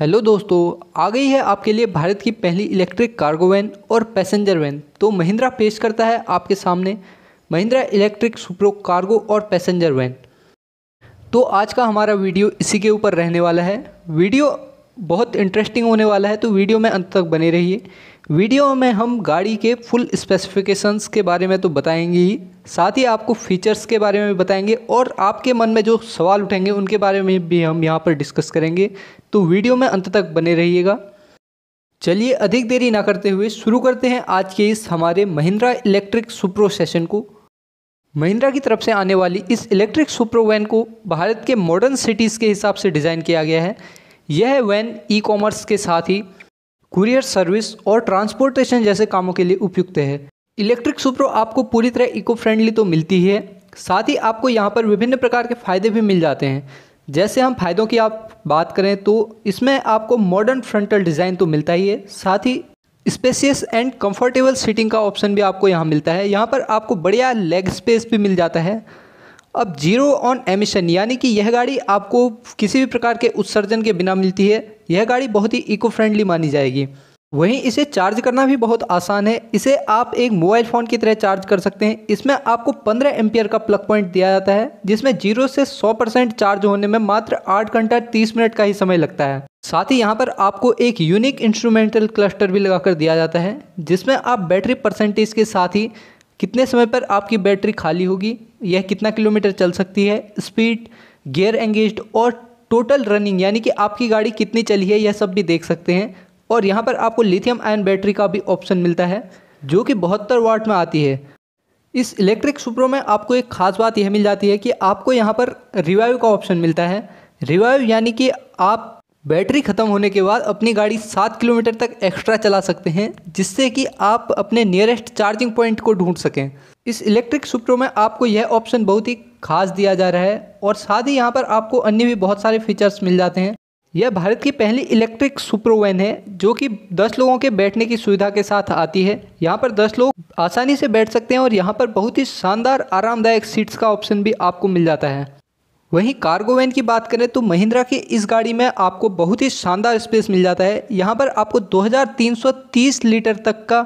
hello दोस्तों आ गई है आपके लिए भारत की पहली इलेक्ट्रिक कार्गो वैन और पैसेंजर वैन तो महिंद्रा पेश करता है आपके सामने महिंद्रा इलेक्ट्रिक सुप्रो कार्गो और पैसेंजर वैन तो आज का हमारा वीडियो इसी के ऊपर रहने वाला है वीडियो बहुत इंटरेस्टिंग होने वाला है तो वीडियो में अंत तक बने रहिए वीडियो में हम गाड़ी के फुल स्पेसिफिकेशंस के बारे में तो बताएंगे ही साथ ही आपको फीचर्स के बारे में भी बताएंगे और आपके मन में जो सवाल उठेंगे उनके बारे में भी हम यहाँ पर डिस्कस करेंगे तो वीडियो में अंत तक बने रहिएगा चलिए अधिक देरी ना करते हुए शुरू करते हैं आज के इस हमारे महिंद्रा इलेक्ट्रिक सुप्रो सेशन को महिंद्रा की तरफ से आने वाली इस इलेक्ट्रिक सुप्रो वैन को भारत के मॉडर्न सिटीज़ के हिसाब से डिज़ाइन किया गया है यह वैन ई कॉमर्स के साथ ही कुरियर सर्विस और ट्रांसपोर्टेशन जैसे कामों के लिए उपयुक्त है इलेक्ट्रिक सुप्रो आपको पूरी तरह इको फ्रेंडली तो मिलती है साथ ही आपको यहाँ पर विभिन्न प्रकार के फ़ायदे भी मिल जाते हैं जैसे हम फ़ायदों की आप बात करें तो इसमें आपको मॉडर्न फ्रंटल डिज़ाइन तो मिलता ही है साथ ही स्पेसियस एंड कंफर्टेबल सीटिंग का ऑप्शन भी आपको यहाँ मिलता है यहाँ पर आपको बढ़िया लेग स्पेस भी मिल जाता है अब जीरो ऑन एमिशन यानी कि यह गाड़ी आपको किसी भी प्रकार के उत्सर्जन के बिना मिलती है यह गाड़ी बहुत ही इको फ्रेंडली मानी जाएगी वहीं इसे चार्ज करना भी बहुत आसान है इसे आप एक मोबाइल फ़ोन की तरह चार्ज कर सकते हैं इसमें आपको 15 एम्पियर का प्लग पॉइंट दिया जाता है जिसमें जीरो से 100 परसेंट चार्ज होने में मात्र 8 घंटा 30 मिनट का ही समय लगता है साथ ही यहाँ पर आपको एक यूनिक इंस्ट्रूमेंटल क्लस्टर भी लगाकर दिया जाता है जिसमें आप बैटरी परसेंटेज के साथ ही कितने समय पर आपकी बैटरी खाली होगी यह कितना किलोमीटर चल सकती है स्पीड गेयर एंगेज और टोटल रनिंग यानी कि आपकी गाड़ी कितनी चली है यह सब भी देख सकते हैं और यहाँ पर आपको लिथियम आयन बैटरी का भी ऑप्शन मिलता है जो कि बहत्तर वाट में आती है इस इलेक्ट्रिक सुप्रो में आपको एक खास बात यह मिल जाती है कि आपको यहाँ पर रिवाइव का ऑप्शन मिलता है रिवाइव यानी कि आप बैटरी ख़त्म होने के बाद अपनी गाड़ी सात किलोमीटर तक एक्स्ट्रा चला सकते हैं जिससे कि आप अपने नियरेस्ट चार्जिंग पॉइंट को ढूंढ सकें इस इलेक्ट्रिक सुप्रो में आपको यह ऑप्शन बहुत ही खास दिया जा रहा है और साथ ही यहाँ पर आपको अन्य भी बहुत सारे फीचर्स मिल जाते हैं यह भारत की पहली इलेक्ट्रिक सुप्रो वैन है जो कि 10 लोगों के बैठने की सुविधा के साथ आती है यहाँ पर 10 लोग आसानी से बैठ सकते हैं और यहाँ पर बहुत ही शानदार आरामदायक सीट्स का ऑप्शन भी आपको मिल जाता है वहीं कार्गो वैन की बात करें तो महिंद्रा की इस गाड़ी में आपको बहुत ही शानदार स्पेस मिल जाता है यहाँ पर आपको 2330 लीटर तक का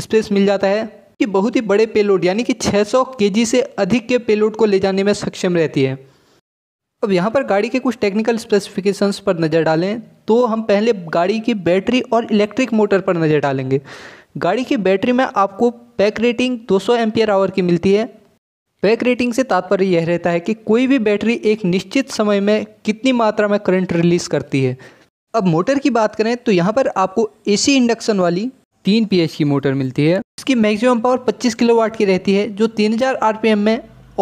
स्पेस मिल जाता है कि बहुत ही बड़े पेलोड यानी कि 600 केजी से अधिक के पेलोड को ले जाने में सक्षम रहती है अब यहाँ पर गाड़ी के कुछ टेक्निकल स्पेसिफिकेशंस पर नज़र डालें तो हम पहले गाड़ी की बैटरी और इलेक्ट्रिक मोटर पर नज़र डालेंगे गाड़ी की बैटरी में आपको पैक रेटिंग 200 सौ आवर की मिलती है पैक रेटिंग से तात्पर्य यह रहता है कि कोई भी बैटरी एक निश्चित समय में कितनी मात्रा में करंट रिलीज़ करती है अब मोटर की बात करें तो यहाँ पर आपको एसी इंडक्शन वाली तीन पी की मोटर मिलती है इसकी मैक्सिमम पावर 25 किलोवाट की रहती है जो 3000 हजार में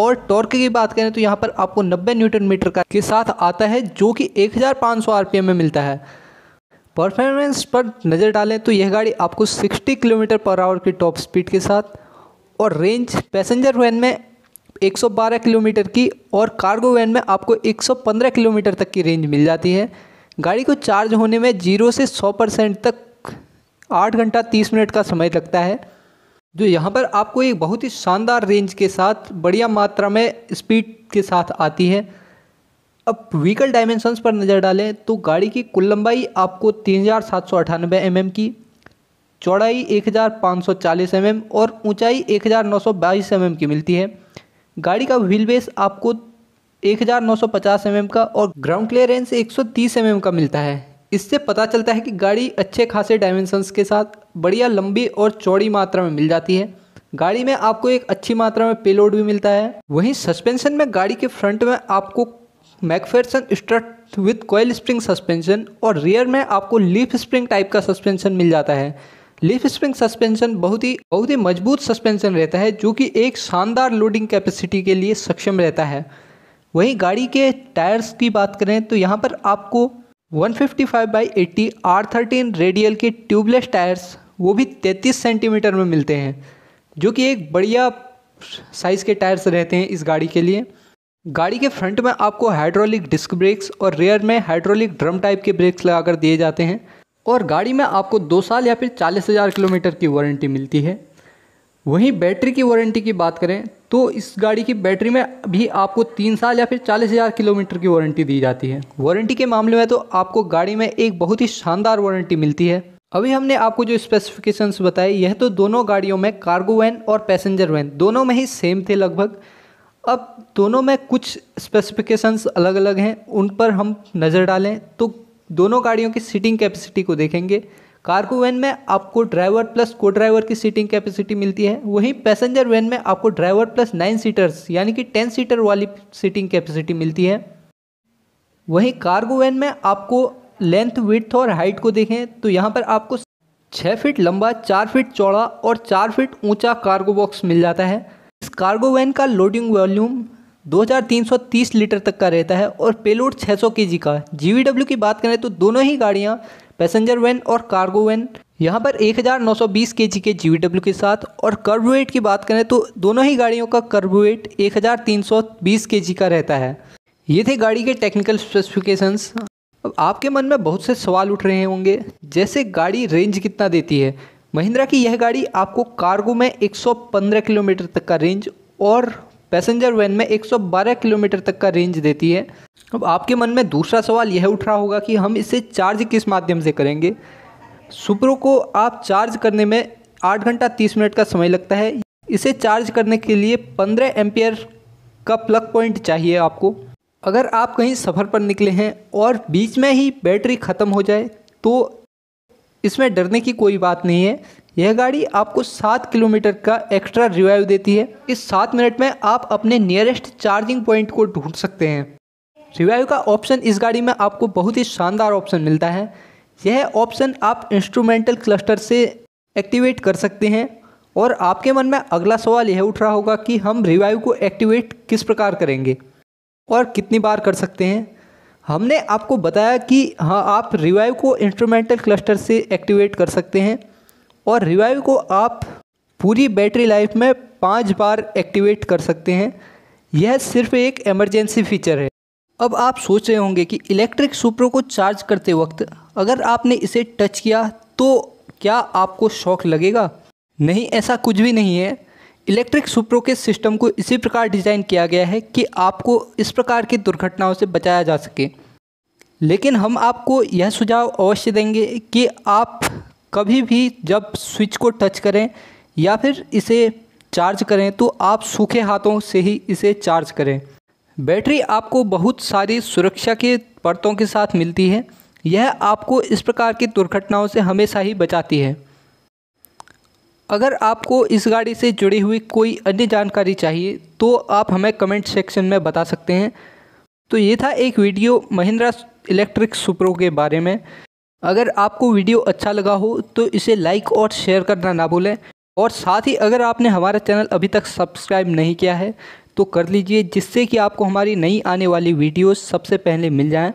और टॉर्क की बात करें तो यहाँ पर आपको 90 न्यूटन मीटर का के साथ आता है जो कि 1500 आरपीएम में मिलता है परफॉर्मेंस पर नज़र डालें तो यह गाड़ी आपको 60 किलोमीटर पर आवर की टॉप स्पीड के साथ और रेंज पैसेंजर वैन में 112 किलोमीटर की और कार्गो वैन में आपको 115 किलोमीटर तक की रेंज मिल जाती है गाड़ी को चार्ज होने में जीरो से सौ परसेंट तक आठ घंटा तीस मिनट का समय लगता है जो यहाँ पर आपको एक बहुत ही शानदार रेंज के साथ बढ़िया मात्रा में स्पीड के साथ आती है अब व्हीकल डायमेंशंस पर नज़र डालें तो गाड़ी की कुल लंबाई आपको तीन हज़ार सात सौ अठानबे एम एम की चौड़ाई एक हज़ार पाँच सौ चालीस एम एम और ऊंचाई एक हज़ार नौ सौ बाईस एम एम की मिलती है गाड़ी का व्हील बेस आपको 1950 mm का और ग्राउंड क्लियरेंस 130 mm का मिलता है इससे पता चलता है कि गाड़ी अच्छे खासे डायमेंशंस के साथ बढ़िया लंबी और चौड़ी मात्रा में मिल जाती है गाड़ी में आपको एक अच्छी मात्रा में पेलोड भी मिलता है वहीं सस्पेंशन में गाड़ी के फ्रंट में आपको MacPherson strut with coil spring suspension और रियर में आपको लीफ स्प्रिंग टाइप का सस्पेंशन मिल जाता है लिफ स्प्रिंग सस्पेंशन बहुत ही बहुत ही मजबूत सस्पेंशन रहता है जो कि एक शानदार लोडिंग कैपेसिटी के लिए सक्षम रहता है वहीं गाड़ी के टायर्स की बात करें तो यहाँ पर आपको 155 fifty five by eighty R thirteen radial के ट्यूबलेस टायर्स वो भी 33 सेंटीमीटर में मिलते हैं जो कि एक बढ़िया साइज़ के टायर्स रहते हैं इस गाड़ी के लिए गाड़ी के फ्रंट में आपको हाइड्रोलिक डिस्क ब्रेक्स और रेयर में हाइड्रोलिक ड्रम टाइप के ब्रेक्स लगाकर दिए जाते हैं और गाड़ी में आपको दो साल या फिर चालीस हज़ार किलोमीटर की वारंटी मिलती है वहीं बैटरी की वारंटी की बात करें तो इस गाड़ी की बैटरी में भी आपको तीन साल या फिर चालीस हज़ार किलोमीटर की वारंटी दी जाती है वारंटी के मामले में तो आपको गाड़ी में एक बहुत ही शानदार वारंटी मिलती है अभी हमने आपको जो स्पेसिफिकेशंस बताए यह तो दोनों गाड़ियों में कार्गो वैन और पैसेंजर वैन दोनों में ही सेम थे लगभग अब दोनों में कुछ स्पेसिफिकेशंस अलग अलग हैं उन पर हम नज़र डालें तो दोनों गाड़ियों की सीटिंग कैपेसिटी को देखेंगे कार्गो वैन में आपको ड्राइवर प्लस को ड्राइवर की सीटिंग कैपेसिटी मिलती है वहीं पैसेंजर वैन में आपको ड्राइवर प्लस नाइन सीटर्स यानी कि टेन सीटर वाली सीटिंग कैपेसिटी मिलती है वहीं कार्गो वैन में आपको लेंथ विथ और हाइट को देखें तो यहाँ पर आपको छः फीट लंबा चार फीट चौड़ा और चार फीट ऊंचा कार्गो बॉक्स मिल जाता है इस कार्गो वैन का लोडिंग वॉल्यूम 2330 लीटर तक का रहता है और पेलोड 600 सौ का जीवीडब्ल्यू की बात करें तो दोनों ही गाड़ियाँ पैसेंजर वैन और कार्गो वैन यहाँ पर 1920 केजी के जी के साथ और कर्ब वेट की बात करें तो दोनों ही गाड़ियों का कर्ब वेट 1320 केजी का रहता है ये थे गाड़ी के टेक्निकल स्पेसिफिकेशंस अब आपके मन में बहुत से सवाल उठ रहे होंगे जैसे गाड़ी रेंज कितना देती है महिंद्रा की यह गाड़ी आपको कार्गो में 115 किलोमीटर तक का रेंज और पैसेंजर वैन में 112 किलोमीटर तक का रेंज देती है अब आपके मन में दूसरा सवाल यह उठ रहा होगा कि हम इसे चार्ज किस माध्यम से करेंगे सुप्रो को आप चार्ज करने में आठ घंटा तीस मिनट का समय लगता है इसे चार्ज करने के लिए पंद्रह एम्पियर का प्लग पॉइंट चाहिए आपको अगर आप कहीं सफ़र पर निकले हैं और बीच में ही बैटरी ख़त्म हो जाए तो इसमें डरने की कोई बात नहीं है यह गाड़ी आपको सात किलोमीटर का एक्स्ट्रा रिवाइव देती है इस सात मिनट में आप अपने नियरेस्ट चार्जिंग पॉइंट को ढूंढ सकते हैं रिवाइव का ऑप्शन इस गाड़ी में आपको बहुत ही शानदार ऑप्शन मिलता है यह ऑप्शन आप इंस्ट्रूमेंटल क्लस्टर से एक्टिवेट कर सकते हैं और आपके मन में अगला सवाल यह उठ रहा होगा कि हम रिवाइव को एक्टिवेट किस प्रकार करेंगे और कितनी बार कर सकते हैं हमने आपको बताया कि हाँ आप रिवाइव को इंस्ट्रूमेंटल क्लस्टर से एक्टिवेट कर सकते हैं और रिवाइव को आप पूरी बैटरी लाइफ में पाँच बार एक्टिवेट कर सकते हैं यह सिर्फ एक एमरजेंसी फीचर है अब आप सोच रहे होंगे कि इलेक्ट्रिक सुप्रो को चार्ज करते वक्त अगर आपने इसे टच किया तो क्या आपको शौक लगेगा नहीं ऐसा कुछ भी नहीं है इलेक्ट्रिक सुप्रो के सिस्टम को इसी प्रकार डिज़ाइन किया गया है कि आपको इस प्रकार की दुर्घटनाओं से बचाया जा सके लेकिन हम आपको यह सुझाव अवश्य देंगे कि आप कभी भी जब स्विच को टच करें या फिर इसे चार्ज करें तो आप सूखे हाथों से ही इसे चार्ज करें बैटरी आपको बहुत सारी सुरक्षा के परतों के साथ मिलती है यह आपको इस प्रकार की दुर्घटनाओं से हमेशा ही बचाती है अगर आपको इस गाड़ी से जुड़ी हुई कोई अन्य जानकारी चाहिए तो आप हमें कमेंट सेक्शन में बता सकते हैं तो ये था एक वीडियो महिंद्रा इलेक्ट्रिक सुप्रो के बारे में अगर आपको वीडियो अच्छा लगा हो तो इसे लाइक और शेयर करना ना भूलें और साथ ही अगर आपने हमारा चैनल अभी तक सब्सक्राइब नहीं किया है तो कर लीजिए जिससे कि आपको हमारी नई आने वाली वीडियो सबसे पहले मिल जाएँ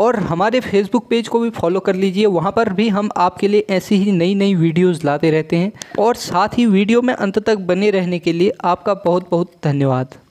और हमारे फेसबुक पेज को भी फॉलो कर लीजिए वहाँ पर भी हम आपके लिए ऐसी ही नई नई वीडियोस लाते रहते हैं और साथ ही वीडियो में अंत तक बने रहने के लिए आपका बहुत बहुत धन्यवाद